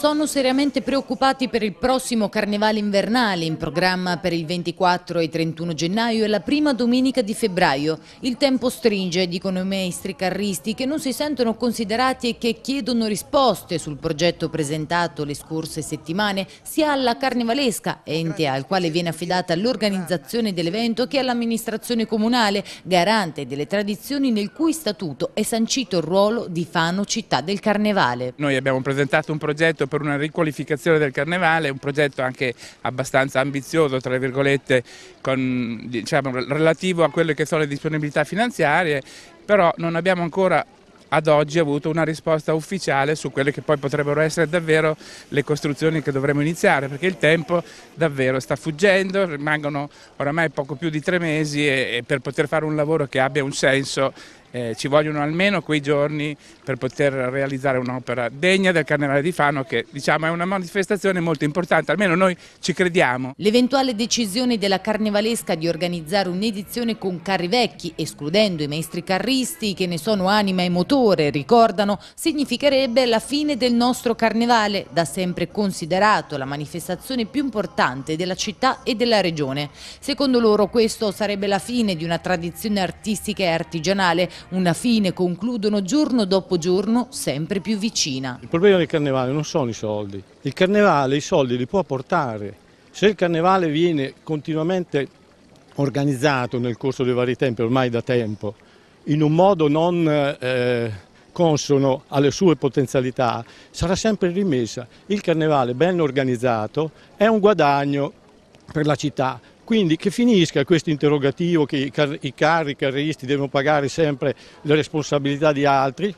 sono seriamente preoccupati per il prossimo carnevale invernale in programma per il 24 e 31 gennaio e la prima domenica di febbraio. Il tempo stringe, dicono i maestri carristi, che non si sentono considerati e che chiedono risposte sul progetto presentato le scorse settimane sia alla Carnevalesca, ente al quale viene affidata l'organizzazione dell'evento, che all'amministrazione comunale, garante delle tradizioni nel cui statuto è sancito il ruolo di Fano Città del Carnevale. Noi abbiamo presentato un progetto per una riqualificazione del carnevale, un progetto anche abbastanza ambizioso, tra virgolette, con, diciamo, relativo a quelle che sono le disponibilità finanziarie, però non abbiamo ancora ad oggi avuto una risposta ufficiale su quelle che poi potrebbero essere davvero le costruzioni che dovremmo iniziare, perché il tempo davvero sta fuggendo, rimangono oramai poco più di tre mesi e, e per poter fare un lavoro che abbia un senso eh, ci vogliono almeno quei giorni per poter realizzare un'opera degna del Carnevale di Fano che diciamo, è una manifestazione molto importante, almeno noi ci crediamo. L'eventuale decisione della Carnevalesca di organizzare un'edizione con carri vecchi, escludendo i maestri carristi che ne sono anima e motore, ricordano, significherebbe la fine del nostro Carnevale, da sempre considerato la manifestazione più importante della città e della regione. Secondo loro questo sarebbe la fine di una tradizione artistica e artigianale una fine, concludono, giorno dopo giorno sempre più vicina. Il problema del carnevale non sono i soldi. Il carnevale i soldi li può portare. Se il carnevale viene continuamente organizzato nel corso dei vari tempi, ormai da tempo, in un modo non eh, consono alle sue potenzialità, sarà sempre rimessa. Il carnevale ben organizzato è un guadagno per la città, quindi che finisca questo interrogativo che i, car i carri, i carriisti devono pagare sempre le responsabilità di altri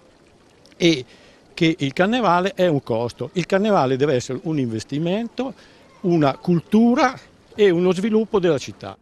e che il carnevale è un costo. Il carnevale deve essere un investimento, una cultura e uno sviluppo della città.